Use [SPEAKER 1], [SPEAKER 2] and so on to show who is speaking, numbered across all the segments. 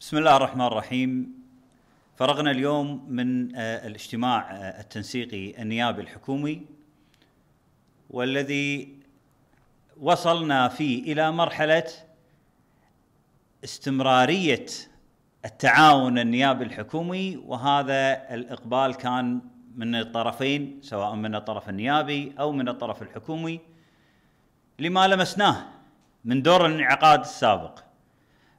[SPEAKER 1] بسم الله الرحمن الرحيم فرغنا اليوم من آه، الاجتماع آه، التنسيقي النيابي الحكومي والذي وصلنا فيه الى مرحله استمراريه التعاون النيابي الحكومي وهذا الاقبال كان من الطرفين سواء من الطرف النيابي او من الطرف الحكومي لما لمسناه من دور الانعقاد السابق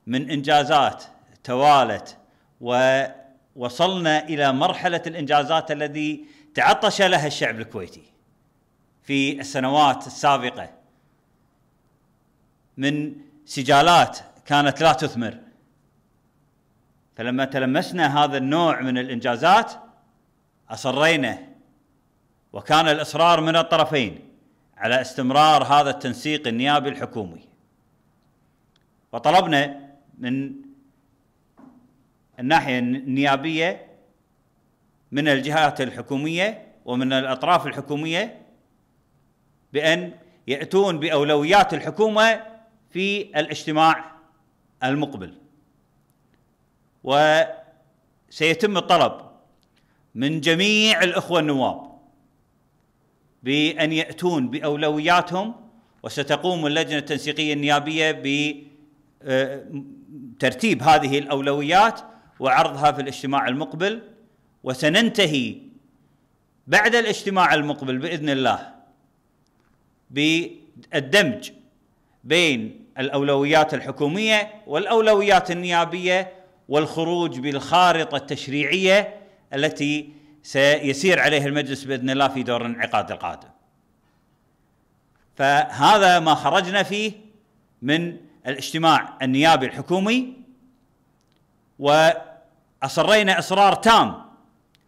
[SPEAKER 1] من انجازات توالت ووصلنا الى مرحله الانجازات الذي تعطش لها الشعب الكويتي في السنوات السابقه من سجالات كانت لا تثمر فلما تلمسنا هذا النوع من الانجازات اصرينا وكان الاصرار من الطرفين على استمرار هذا التنسيق النيابي الحكومي وطلبنا من الناحية النيابية من الجهات الحكومية ومن الأطراف الحكومية بأن يأتون بأولويات الحكومة في الاجتماع المقبل وسيتم الطلب من جميع الإخوة النواب بأن يأتون بأولوياتهم وستقوم اللجنة التنسيقية النيابية بترتيب آه، هذه الاولويات وعرضها في الاجتماع المقبل وسننتهي بعد الاجتماع المقبل باذن الله بالدمج بين الاولويات الحكوميه والاولويات النيابيه والخروج بالخارطه التشريعيه التي سيسير عليها المجلس باذن الله في دور الانعقاد القادم. فهذا ما خرجنا فيه من الاجتماع النيابي الحكومي و اصرينا اصرار تام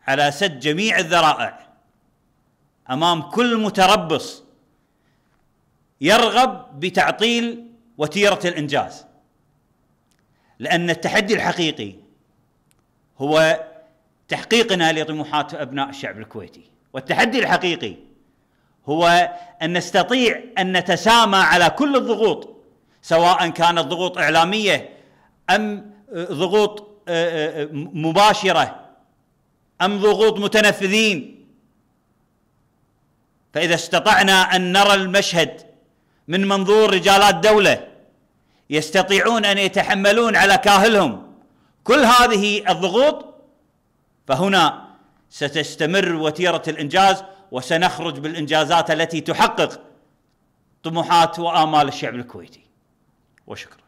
[SPEAKER 1] على سد جميع الذرائع امام كل متربص يرغب بتعطيل وتيره الانجاز لان التحدي الحقيقي هو تحقيقنا لطموحات ابناء الشعب الكويتي والتحدي الحقيقي هو ان نستطيع ان نتسامى على كل الضغوط سواء كانت ضغوط اعلاميه ام ضغوط آه، آه، آه، مباشره ام ضغوط متنفذين فاذا استطعنا ان نرى المشهد من منظور رجالات دوله يستطيعون ان يتحملون على كاهلهم كل هذه الضغوط فهنا ستستمر وتيره الانجاز وسنخرج بالانجازات التي تحقق طموحات وامال الشعب الكويتي وشكرا